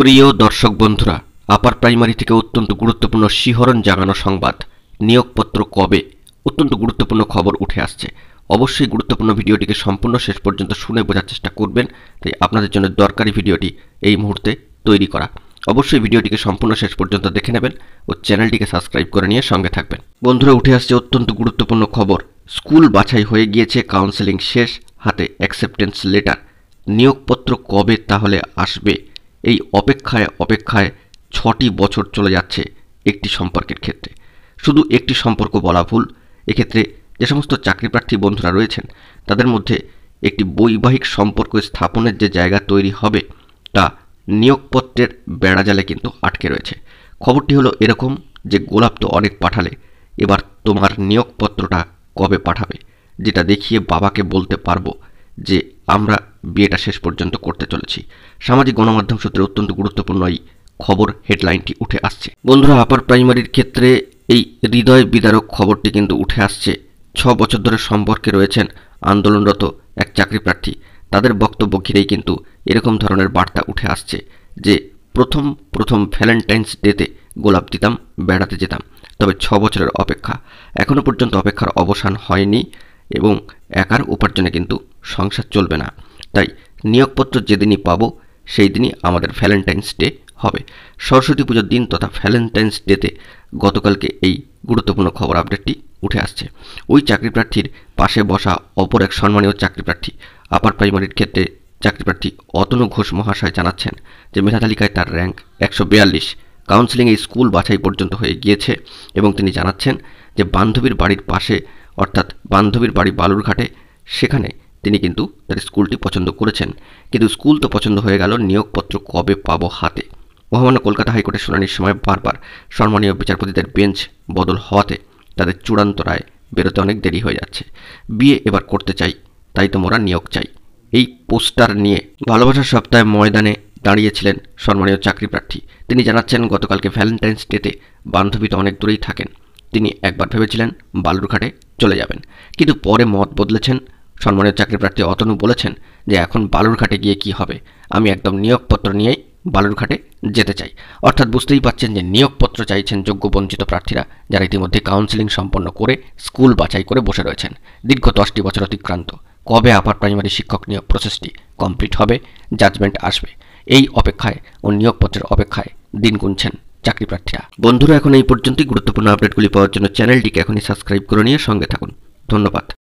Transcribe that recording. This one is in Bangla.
প্রিয় দর্শক বন্ধুরা আপার প্রাইমারি থেকে অত্যন্ত গুরুত্বপূর্ণ শিহরণ জাগানো সংবাদ নিয়োগপত্র কবে অত্যন্ত গুরুত্বপূর্ণ খবর উঠে আসছে অবশ্যই গুরুত্বপূর্ণ ভিডিওটিকে সম্পূর্ণ শেষ পর্যন্ত শুনে বোঝার চেষ্টা করবেন তাই আপনাদের জন্য দরকারি ভিডিওটি এই মুহূর্তে তৈরি করা অবশ্যই ভিডিওটিকে সম্পূর্ণ শেষ পর্যন্ত দেখে নেবেন ও চ্যানেলটিকে সাবস্ক্রাইব করে নিয়ে সঙ্গে থাকবেন বন্ধুরা উঠে আসছে অত্যন্ত গুরুত্বপূর্ণ খবর স্কুল বাছাই হয়ে গিয়েছে কাউন্সেলিং শেষ হাতে অ্যাকসেপ্টেন্স লেটার নিয়োগপত্র কবে তাহলে আসবে এই অপেক্ষায় অপেক্ষায় ছটি বছর চলে যাচ্ছে একটি সম্পর্কের ক্ষেত্রে শুধু একটি সম্পর্ক বলা ভুল এক্ষেত্রে যে সমস্ত চাকরিপ্রার্থী বন্ধুরা রয়েছেন তাদের মধ্যে একটি বৈবাহিক সম্পর্ক স্থাপনের যে জায়গা তৈরি হবে তা নিয়োগপত্রের বেড়াজালে কিন্তু আটকে রয়েছে খবরটি হলো এরকম যে গোলাপ তো অনেক পাঠালে এবার তোমার নিয়োগপত্রটা কবে পাঠাবে যেটা দেখিয়ে বাবাকে বলতে পারবো যে আমরা বিয়েটা শেষ পর্যন্ত করতে চলেছি সামাজিক গণমাধ্যম সূত্রে অত্যন্ত গুরুত্বপূর্ণ এই খবর হেডলাইনটি উঠে আসছে বন্ধুরা আপার প্রাইমারির ক্ষেত্রে এই হৃদয় বিদারক খবরটি কিন্তু উঠে আসছে ছ বছর ধরে সম্পর্কে রয়েছেন আন্দোলনরত এক চাকরি প্রার্থী তাদের বক্তব্য ঘিরেই কিন্তু এরকম ধরনের বার্তা উঠে আসছে যে প্রথম প্রথম ভ্যালেন্টাইন্স ডেতে গোলাপ দিতাম বেড়াতে যেতাম তবে ছ বছরের অপেক্ষা এখনও পর্যন্ত অপেক্ষার অবসান হয়নি এবং একার উপার্জনে কিন্তু সংসার চলবে না তাই নিয়োগপত্র যেদিনই পাবো সেই দিনই আমাদের ভ্যালেন্টাইন্স ডে হবে সরস্বতী পুজোর দিন তথা ভ্যালেন্টাইন্স ডেতে গতকালকে এই গুরুত্বপূর্ণ খবর আপডেটটি উঠে আসছে ওই চাকরি প্রার্থীর পাশে বসা অপর এক সম্মানীয় চাকরি প্রার্থী আপার প্রাইমারির ক্ষেত্রে চাকরি প্রার্থী অতনু ঘোষ মহাশয় জানাচ্ছেন যে মেধাতালিকায় তার র্যাঙ্ক একশো বিয়াল্লিশ কাউন্সিলিংয়ে স্কুল বাছাই পর্যন্ত হয়ে গিয়েছে এবং তিনি জানাচ্ছেন যে বান্ধবীর বাড়ির পাশে অর্থাৎ বান্ধবীর বাড়ি বালুরঘাটে সেখানে তিনি কিন্তু তার স্কুলটি পছন্দ করেছেন কিন্তু স্কুল তো পছন্দ হয়ে গেল নিয়োগপত্র কবে পাবো হাতে মহামান্য কলকাতা হাইকোর্টের শুনানির সময় বারবার সম্মানীয় বিচারপতিদের বেঞ্চ বদল হওয়াতে তাদের চূড়ান্ত রায় বেরোতে অনেক দেরি হয়ে যাচ্ছে বিয়ে এবার করতে চাই তাই তো মোরা নিয়োগ চাই এই পোস্টার নিয়ে ভালোবাসার সপ্তাহে ময়দানে দাঁড়িয়েছিলেন সম্মানীয় চাকরি প্রার্থী তিনি জানাচ্ছেন গতকালকে ভ্যালেন্টাইন্স ডেতে বান্ধবী তো অনেক দূরেই থাকেন তিনি একবার ভেবেছিলেন বালুরঘাটে চলে যাবেন কিন্তু পরে মত বদলেছেন সম্মানীয় চাকরিপ্রার্থী অতনু বলেছেন যে এখন বালুরঘাটে গিয়ে কি হবে আমি একদম নিয়োগপত্র নিয়েই বালুরঘাটে যেতে চাই অর্থাৎ বুঝতেই পাচ্ছেন যে নিয়োগপত্র চাইছেন যোগ্য বঞ্চিত প্রার্থীরা যারা ইতিমধ্যে কাউন্সিলিং সম্পন্ন করে স্কুল বাছাই করে বসে রয়েছেন দীর্ঘ দশটি বছর অতিক্রান্ত কবে আপার প্রাইমারি শিক্ষক নিয়োগ প্রসেসটি কমপ্লিট হবে জাজমেন্ট আসবে এই অপেক্ষায় ও নিয়োগপত্রের অপেক্ষায় দিন গুনছেন চাকরি প্রার্থীরা বন্ধুরা এখন এই পর্যন্তই গুরুত্বপূর্ণ আপডেটগুলি পাওয়ার জন্য চ্যানেলটিকে এখনই সাবস্ক্রাইব করে নিয়ে সঙ্গে থাকুন ধন্যবাদ